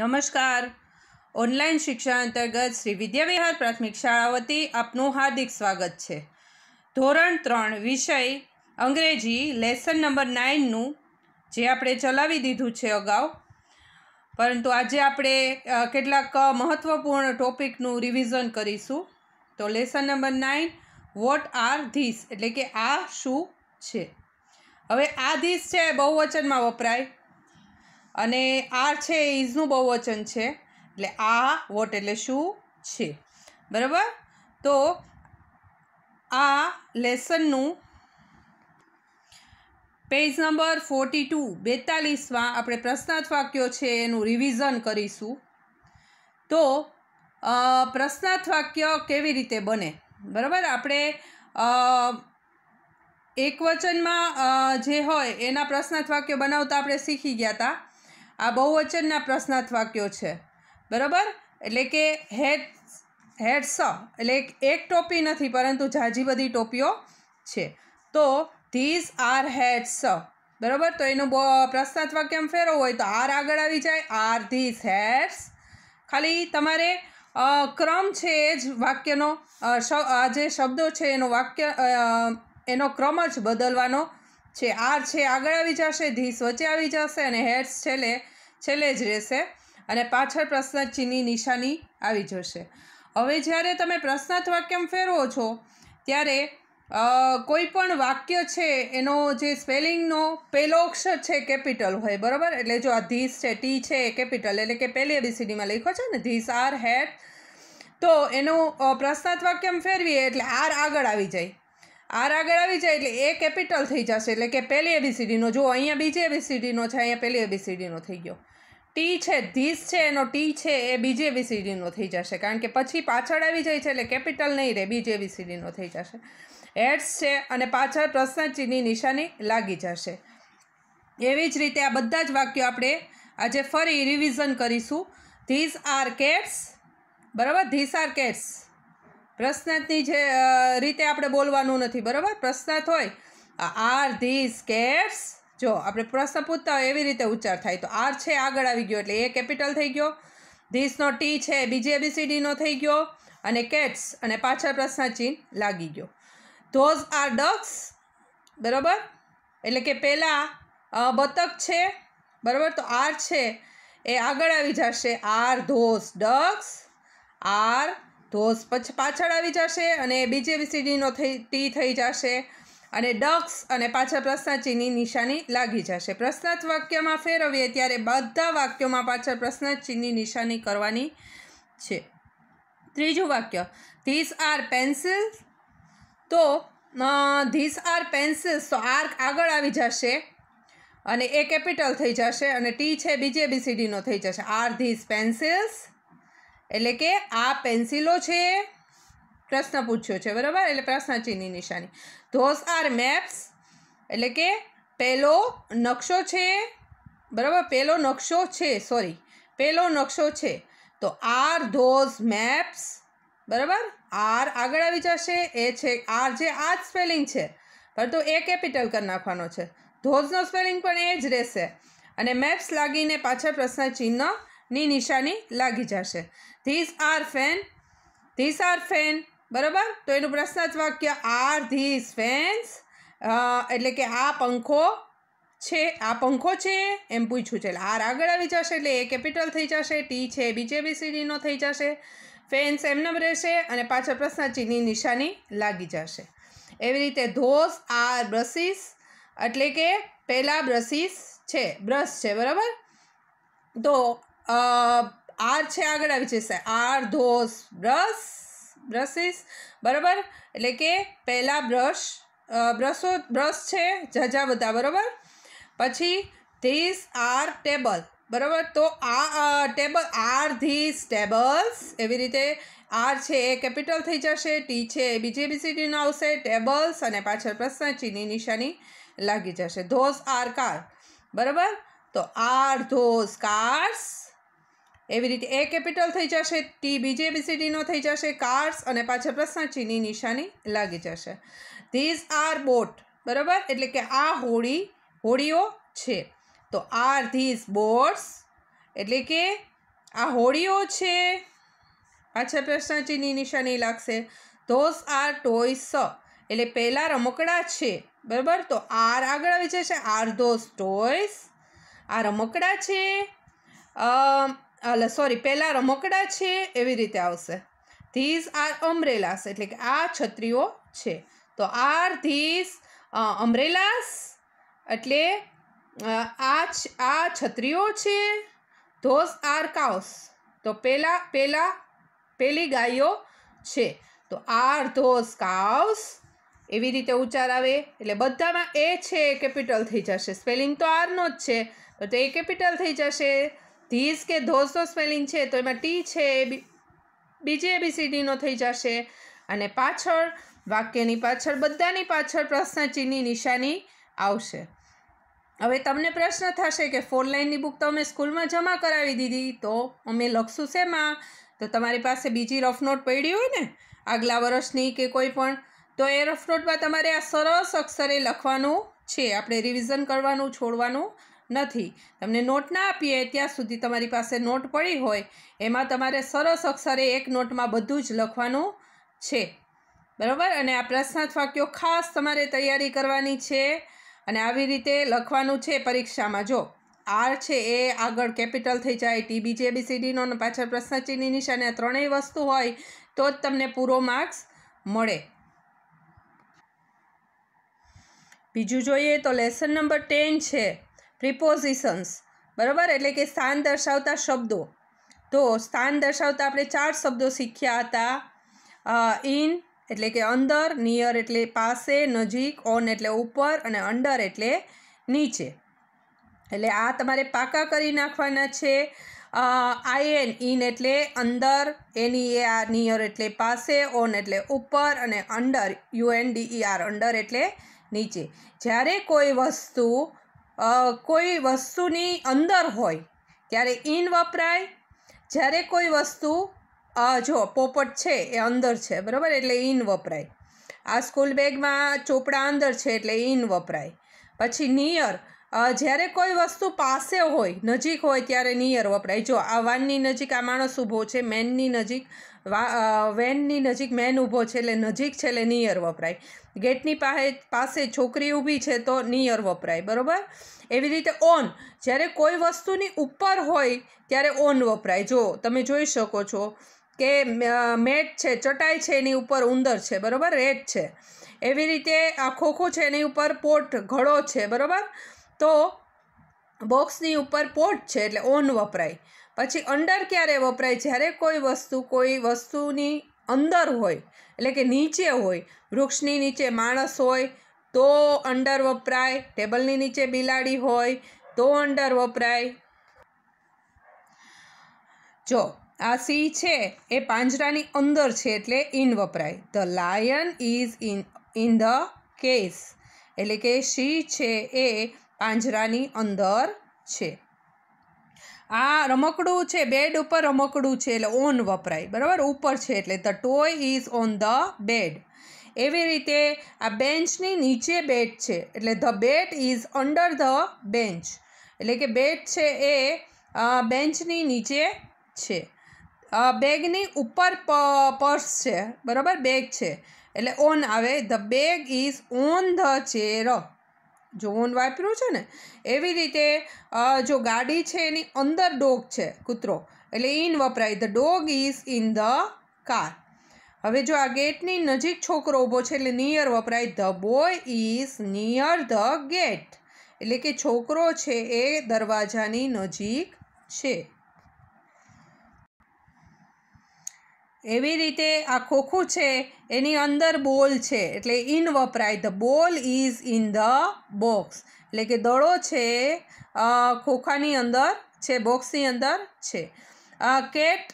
નમસ્કાર ઓનલાઈન શિક્ષણ અંતર્ગત શ્રી વિદ્યાવિહાર પ્રાથમિક શાળા વતી આપનું હાર્દિક સ્વાગત છે ધોરણ ત્રણ વિષય અંગ્રેજી લેસન નંબર નાઇનનું જે આપણે ચલાવી દીધું છે અગાઉ પરંતુ આજે આપણે કેટલાક મહત્ત્વપૂર્ણ ટોપિકનું રિવિઝન કરીશું તો lesson number nine what are this એટલે કે આ શું છે હવે આ ધીસ છે બહુવચનમાં વપરાય અને આ છે એ ઇઝનું બહુવચન છે એટલે આ વોટ એટલે શું છે બરાબર તો આ લેસનનું પેજ નંબર ફોર્ટી ટુ બેતાલીસમાં આપણે પ્રશ્નાર્થ વાક્યો છે એનું રિવિઝન કરીશું તો પ્રશ્નાર્થ વાક્ય કેવી રીતે બને બરાબર આપણે એક વચનમાં જે હોય એના પ્રશ્નાર્થ વાક્ય બનાવતા આપણે શીખી ગયા હતા આ બહુવચનના પ્રશ્નાર્થ વાક્યો છે બરાબર એટલે કે હેડ હેડ્સ એટલે એક ટોપી નથી પરંતુ ઝાઝી બધી ટોપીઓ છે તો ધીઝ આર હેડ્સ બરાબર તો એનું પ્રશ્નાર્થ વાક્ય એમ ફેરવવું હોય તો આર આગળ આવી જાય આર ધીઝ હેડ્સ ખાલી તમારે ક્રમ છે એ જ વાક્યનો આ જે શબ્દો છે એનો વાક્ય એનો ક્રમ જ બદલવાનો છે આર છે આગળ આવી જશે ધીસ વચ્ચે આવી જશે અને હેડ્સ છેલ્લે છેલ્લે જ રહેશે અને પાછળ પ્રશ્ન ચિહ્નની નિશાની આવી જશે હવે જ્યારે તમે પ્રશ્નાર્થ વાક્યમ ફેરવો છો ત્યારે કોઈ પણ વાક્ય છે એનો જે સ્પેલિંગનો પહેલો અક્ષર છે કેપિટલ હોય બરાબર એટલે જો આ ધીસ છે ટી છે કેપિટલ એટલે કે પહેલી એબીસીડીમાં લખ્યો છે ને ધીસ આર હેડ તો એનું પ્રશ્નાર્થ વાક્યમ ફેરવીએ એટલે આર આગળ આવી જાય આર આગળ આવી જાય એટલે એ કેપિટલ થઈ જશે એટલે કે પહેલી એબીસીડીનો જુઓ અહીંયા બીજી એબીસીડીનો છે અહીંયા પહેલી એબીસીડીનો થઈ ગયો ટી છે ધીસ છે એનો ટી છે એ બીજી એબીસીડીનો થઈ જશે કારણ કે પછી પાછળ આવી જાય છે એટલે કેપિટલ નહીં રહે બીજી એબીસીડીનો થઈ જશે એડ્સ છે અને પાછળ પ્રશ્ન ચિહ્નની નિશાની લાગી જશે એવી જ રીતે આ બધા જ વાક્યો આપણે આજે ફરી રિવિઝન કરીશું ધીસ આર કેટ્સ બરાબર ધીસ આર કેટ્સ પ્રશ્નાર્થની જે રીતે આપણે બોલવાનું નથી બરાબર પ્રશ્નાર્થ હોય આર ધીસ કેટ્સ જો આપણે પ્રશ્ન પૂછતા હોય એવી રીતે ઉચ્ચાર થાય તો આર છે આગળ આવી ગયો એટલે એ કેપિટલ થઈ ગયો ધીસનો ટી છે બીજી એબીસીડીનો થઈ ગયો અને કેટ્સ અને પાછળ પ્રશ્ન ચિહ્ન લાગી ગયો ધોઝ આર ડક્સ બરાબર એટલે કે પહેલાં બતક છે બરાબર તો આર છે એ આગળ આવી જશે are those ducks are those પછી પાછળ આવી જશે અને બીજેબીસીડીનો થઈ ટી થઈ જશે અને ડક્સ અને પાછળ પ્રશ્નાચીની નિશાની લાગી જશે પ્રશ્નાર્થ વાક્યમાં ફેરવીએ ત્યારે બધા વાક્યોમાં પાછળ પ્રશ્નાચીની નિશાની કરવાની છે ત્રીજું વાક્ય ધીસ આર પેન્સિલ તો ધીસ આર પેન્સિલ્સ તો આર્ક આગળ આવી જશે અને એ કેપિટલ થઈ જશે અને ટી છે બીજે બીસીડીનો થઈ જશે આર ધીસ પેન્સિલ્સ એટલે કે આ પેન્સિલો છે પ્રશ્ન પૂછ્યો છે બરાબર એટલે પ્રશ્નચિહ્નની નિશાની ધોસ આર મેપ્સ એટલે કે પહેલો નકશો છે બરાબર પહેલો નકશો છે સોરી પહેલો નકશો છે તો આર ધોઝ મેપ્સ બરાબર આર આગળ આવી જશે એ છે આર જે આ જ સ્પેલિંગ છે પરંતુ એ કેપિટલ કરી નાખવાનો છે ધોઝનો સ્પેલિંગ પણ એ જ રહેશે અને મેપ્સ લાગીને પાછળ પ્રશ્ન ચિહ્ન ની નિશાની લાગી જશે these are fan these are fan બરાબર તો એનું પ્રશ્નાર્થ વાક્ય આર ધીસ ફેન્સ એટલે કે આ પંખો છે આ પંખો છે એમ પૂછ્યું છે એટલે આર આગળ આવી જશે એટલે એ કેપિટલ થઈ જશે ટી છે સીડીનો થઈ જશે ફેન્સ એમનેમ રહેશે અને પાછળ પ્રશ્નાચીની નિશાની લાગી જશે એવી રીતે ધોસ આર બ્રશીસ એટલે કે પહેલાં બ્રશીસ છે બ્રશ છે બરાબર તો આર છે આગળ આવી જશે આર ધોસ બ્રશ બ્રશીસ બરાબર એટલે કે પહેલાં બ્રશ બ્રશો બ્રશ છે ઝઝા બધા બરાબર પછી ધીસ આર ટેબલ બરાબર તો આ ટેબલ આર ધીસ ટેબલ્સ એવી રીતે આર છે એ કેપિટલ થઈ જશે ટી છે એ બીજી એબીસીડીનો આવશે ટેબલ્સ અને પાછળ પ્રશ્ન ચીની નિશાની લાગી જશે ધોસ આર કાર બરાબર તો આર ધોસ કાર્સ એવી રીતે એ કેપિટલ થઈ જશે ટી બીજે બીસીડીનો થઈ જશે કાર્સ અને પાછળ પ્રશ્ન ચીની નિશાની લાગી જશે ધીઝ આર બોટ બરાબર એટલે કે આ હોડી હોડીઓ છે તો આર ધીઝ બોટ્સ એટલે કે આ હોડીઓ છે પાછળ પ્રશ્ન નિશાની લાગશે ધોઝ આર ટોયસ એટલે પહેલાં રમકડા છે બરાબર તો આર આગળ આવી જશે આર ધોઝ ટોયસ આ રમકડા છે એટલે સોરી પહેલાં રમકડા છે એવી રીતે આવશે ધીઝ આર અમરેલાસ એટલે કે આ છત્રીઓ છે તો આર ધીસ અમરેલાસ એટલે આ આ છત્રીઓ છે ધોસ આર કાઉસ તો પહેલાં પહેલાં પેલી ગાયો છે તો આર ધોસ કાઉસ એવી રીતે ઉચ્ચાર આવે એટલે બધામાં એ છે કેપિટલ થઈ જશે સ્પેલિંગ તો આરનો જ છે તો એ કેપિટલ થઈ જશે ધીસ કે ધોસો સ્પેલિંગ છે તો એમાં ટી છે એ બીજી એબીસીડીનો થઈ જશે અને પાછળ વાક્યની પાછળ બધાની પાછળ પ્રશ્નચિહ્નની નિશાની આવશે હવે તમને પ્રશ્ન થશે કે ફોર લાઇનની બુક તો અમે સ્કૂલમાં જમા કરાવી દીધી તો અમે લખશું શેમાં તો તમારી પાસે બીજી રફનોટ નોટ પડી હોય ને આગલા વર્ષની કે કોઈ પણ તો એ રફનોટમાં તમારે આ સરસ અક્ષરે લખવાનું છે આપણે રિવિઝન કરવાનું છોડવાનું નથી તમને નોટ ના આપીએ ત્યાં સુધી તમારી પાસે નોટ પડી હોય એમાં તમારે સરસ અક્ષરે એક નોટમાં બધું જ લખવાનું છે બરાબર અને આ પ્રશ્નાર્થ વાક્યો ખાસ તમારે તૈયારી કરવાની છે અને આવી રીતે લખવાનું છે પરીક્ષામાં જો આર છે એ આગળ કેપિટલ થઈ જાય ટી બી જે બી સીડીનો પાછળ પ્રશ્નચિહ્નની નિશાને આ ત્રણેય વસ્તુ હોય તો જ તમને પૂરો માર્ક્સ મળે બીજું જોઈએ તો લેસન નંબર ટેન છે પ્રિપોઝિશન્સ બરાબર એટલે કે સ્થાન દર્શાવતા શબ્દો તો સ્થાન દર્શાવતા આપણે ચાર શબ્દો શીખ્યા હતા ઇન એટલે કે અંદર નિયર એટલે પાસે નજીક ઓન એટલે ઉપર અને અંડર એટલે નીચે એટલે આ તમારે પાકા કરી નાખવાના છે આઈએન ઇન એટલે અંદર એની એ આર નિયર એટલે પાસે ઓન એટલે ઉપર અને under D E R under એટલે નીચે જ્યારે કોઈ વસ્તુ કોઈ વસ્તુની અંદર હોય ત્યારે ઇન વપરાય જ્યારે કોઈ વસ્તુ જો પોપટ છે એ અંદર છે બરાબર એટલે ઇન વપરાય આ સ્કૂલ બેગમાં ચોપડા અંદર છે એટલે ઇન વપરાય પછી નિયર જ્યારે કોઈ વસ્તુ પાસે હોય નજીક હોય ત્યારે નિયર વપરાય જો આ વાનની નજીક આ માણસ ઊભો છે મેનની નજીક વેનની નજીક મેન ઊભો છે એટલે નજીક છે એટલે નિયર વપરાય ગેટની પાસે પાસે છોકરી ઊભી છે તો નિયર વપરાય બરાબર એવી રીતે ઓન જ્યારે કોઈ વસ્તુની ઉપર હોય ત્યારે ઓન વપરાય જો તમે જોઈ શકો છો કે મેટ છે ચટાઈ છે એની ઉપર ઉંદર છે બરાબર રેટ છે એવી રીતે આ ખોખો છે એની ઉપર પોટ ઘડો છે બરાબર તો બોક્સની ઉપર પોટ છે એટલે ઓન વપરાય પછી અંડર ક્યારે વપરાય જ્યારે કોઈ વસ્તુ કોઈ વસ્તુની અંદર હોય એટલે કે નીચે હોય વૃક્ષની નીચે માણસ હોય તો અંડર વપરાય ટેબલની નીચે બિલાડી હોય તો અંડર વપરાય જો આ સી છે એ પાંજરાની અંદર છે એટલે ઇન વપરાય the lion is in in the cage એટલે કે સી છે એ પાંજરાની અંદર છે આ રમકડું છે બેડ ઉપર રમકડું છે એટલે ઓન વપરાય બરાબર ઉપર છે એટલે the toy is on the bed એવી રીતે આ બેન્ચની નીચે બેટ છે એટલે the bat is under the bench એટલે કે બેટ છે એ બેન્ચની નીચે છે બેગની ઉપર પર્સ છે બરાબર બેગ છે એટલે ઓન આવે the bag is on the chair જોન વાપર્યું છે ને એવી રીતે જો ગાડી છે એની અંદર ડોગ છે કૂતરો એટલે ઇન વપરાય the dog is in the car હવે જો આ ગેટની નજીક છોકરો ઊભો છે એટલે નિયર વપરાય the boy is near the gate એટલે કે છોકરો છે એ દરવાજાની નજીક છે એવી રીતે આ ખોખું છે એની અંદર બોલ છે એટલે ઇન વપરાય the ball is in the box એટલે કે દડો છે ખોખાની અંદર છે બોક્સની અંદર છે કેટ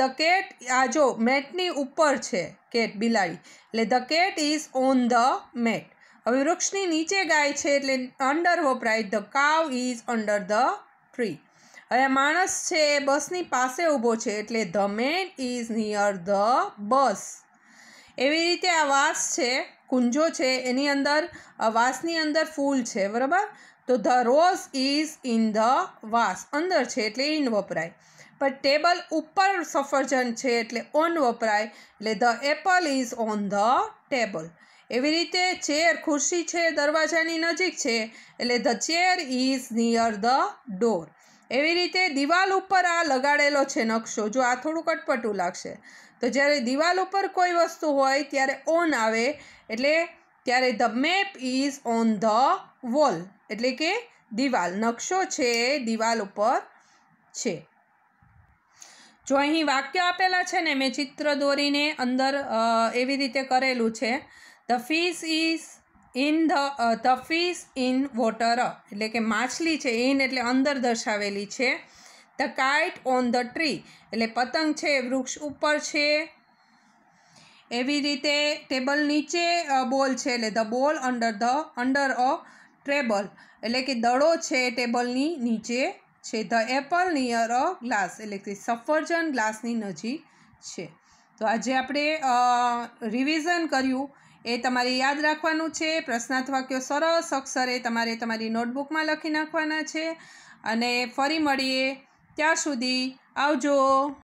ધ કેટ આ જો મેટની ઉપર છે કેટ બિલાડી એટલે the cat is on the mat હવે વૃક્ષની નીચે ગાય છે એટલે અંડર વપરાય the cow is under the tree હવે માણસ છે એ બસની પાસે ઊભો છે એટલે the man is near the bus એવી રીતે આ વાસ છે કુંજો છે એની અંદર વાસની અંદર ફૂલ છે બરાબર તો the rose is in the vase અંદર છે એટલે ઇન વપરાય પણ ટેબલ ઉપર સફરજન છે એટલે ઓન વપરાય એટલે the apple is on the table એવી રીતે ચેર ખુરશી છે દરવાજાની નજીક છે એટલે the chair is near the door એવી રીતે દિવાલ ઉપર આ લગાડેલો છે નકશો જો આ થોડું કટપટું લાગશે તો જ્યારે દિવાલ ઉપર કોઈ વસ્તુ હોય ત્યારે ઓન આવે એટલે ત્યારે the map is on the wall એટલે કે દિવાલ નકશો છે દિવાલ ઉપર છે જો અહીં વાક્ય આપેલા છે ને મેં ચિત્ર દોરીને અંદર એવી રીતે કરેલું છે the fish is in the the fish in water એટલે કે માછલી છે ઇન એટલે અંદર દર્શાવેલી છે the kite on the tree એટલે પતંગ છે વૃક્ષ ઉપર છે એવી રીતે ટેબલ નીચે બોલ છે એટલે the ball under the under a table એટલે કે દડો છે ટેબલની નીચે છે the apple near a glass એટલે કે સફરજન ગ્લાસની નજીક છે તો આજે આપણે રિવિઝન કર્યું એ તમારે યાદ રાખવાનું છે પ્રશ્નાર્થ વાક્યો સરસ અક્ષરે તમારે તમારી નોટબુકમાં લખી નાખવાના છે અને ફરી મળીએ ત્યાં સુધી આવજો